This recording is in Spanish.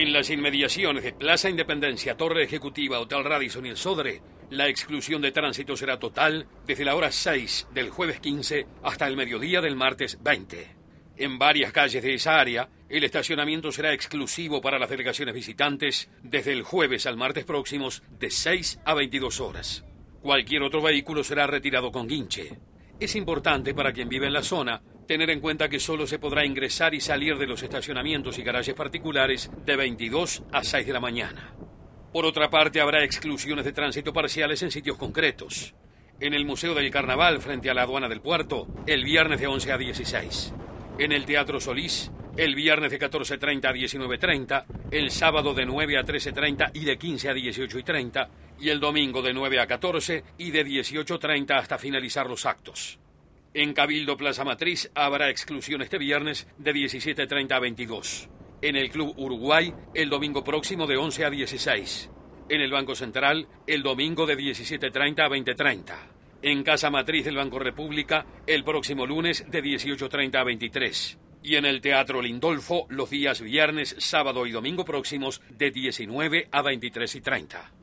En las inmediaciones de Plaza Independencia, Torre Ejecutiva, Hotel Radisson y el Sodre, la exclusión de tránsito será total desde la hora 6 del jueves 15 hasta el mediodía del martes 20. En varias calles de esa área, el estacionamiento será exclusivo para las delegaciones visitantes desde el jueves al martes próximos de 6 a 22 horas. Cualquier otro vehículo será retirado con guinche. Es importante para quien vive en la zona Tener en cuenta que solo se podrá ingresar y salir de los estacionamientos y garajes particulares de 22 a 6 de la mañana. Por otra parte, habrá exclusiones de tránsito parciales en sitios concretos. En el Museo del Carnaval, frente a la aduana del puerto, el viernes de 11 a 16. En el Teatro Solís, el viernes de 14.30 a 19.30, el sábado de 9 a 13.30 y de 15 a 18.30, y, el domingo de 9 a 14 y de 18.30 hasta finalizar los actos. En Cabildo Plaza Matriz habrá exclusión este viernes de 17.30 a 22. En el Club Uruguay el domingo próximo de 11 a 16. En el Banco Central el domingo de 17.30 a 20.30. En Casa Matriz del Banco República el próximo lunes de 18.30 a 23. Y en el Teatro Lindolfo los días viernes, sábado y domingo próximos de 19 a 23 y 30.